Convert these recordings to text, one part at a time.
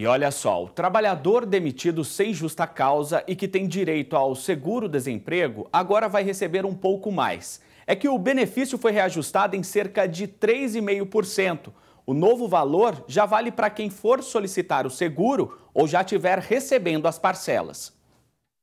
E olha só, o trabalhador demitido sem justa causa e que tem direito ao seguro-desemprego agora vai receber um pouco mais. É que o benefício foi reajustado em cerca de 3,5%. O novo valor já vale para quem for solicitar o seguro ou já estiver recebendo as parcelas.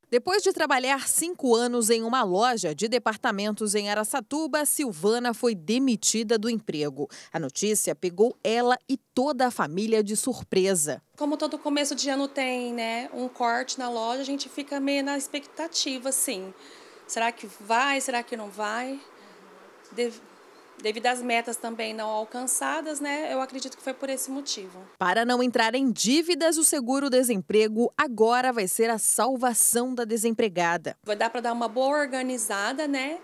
Depois de trabalhar cinco anos em uma loja de departamentos em Araçatuba, Silvana foi demitida do emprego. A notícia pegou ela e toda a família de surpresa. Como todo começo de ano tem, né, um corte na loja, a gente fica meio na expectativa, assim. Será que vai? Será que não vai? Deve devido às metas também não alcançadas, né? Eu acredito que foi por esse motivo. Para não entrar em dívidas, o seguro-desemprego agora vai ser a salvação da desempregada. Vai dar para dar uma boa organizada, né?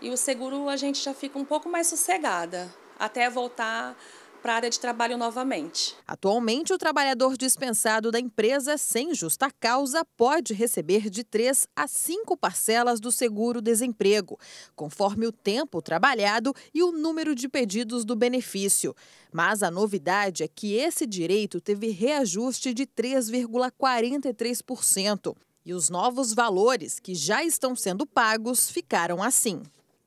E o seguro a gente já fica um pouco mais sossegada até voltar para a área de trabalho novamente. Atualmente, o trabalhador dispensado da empresa sem justa causa pode receber de três a cinco parcelas do seguro-desemprego, conforme o tempo trabalhado e o número de pedidos do benefício. Mas a novidade é que esse direito teve reajuste de 3,43%. E os novos valores que já estão sendo pagos ficaram assim.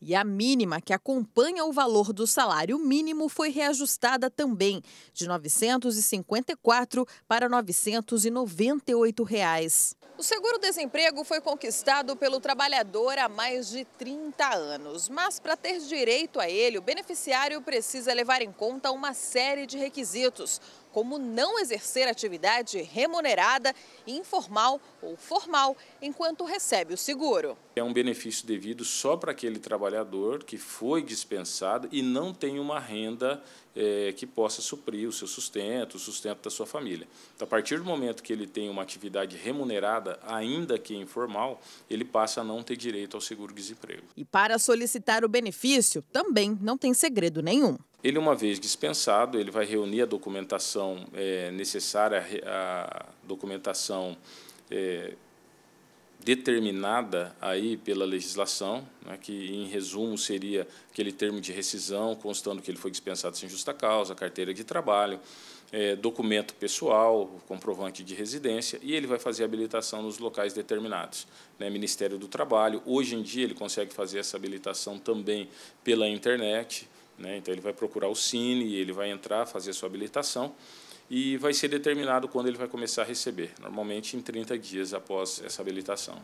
E a mínima que acompanha o valor do salário mínimo foi reajustada também, de R$ 954 para R$ 998. Reais. O seguro-desemprego foi conquistado pelo trabalhador há mais de 30 anos, mas para ter direito a ele, o beneficiário precisa levar em conta uma série de requisitos, como não exercer atividade remunerada, informal ou formal, enquanto recebe o seguro. É um benefício devido só para aquele trabalhador que foi dispensado e não tem uma renda é, que possa suprir o seu sustento, o sustento da sua família. Então, a partir do momento que ele tem uma atividade remunerada, ainda que informal, ele passa a não ter direito ao seguro-desemprego. E para solicitar o benefício, também não tem segredo nenhum. Ele, uma vez dispensado, ele vai reunir a documentação é, necessária, a documentação é, determinada aí pela legislação, né, que em resumo seria aquele termo de rescisão, constando que ele foi dispensado sem justa causa, carteira de trabalho, é, documento pessoal, comprovante de residência, e ele vai fazer habilitação nos locais determinados. Né, Ministério do Trabalho, hoje em dia ele consegue fazer essa habilitação também pela internet, né? Então, ele vai procurar o Cine, ele vai entrar, fazer a sua habilitação e vai ser determinado quando ele vai começar a receber, normalmente em 30 dias após essa habilitação.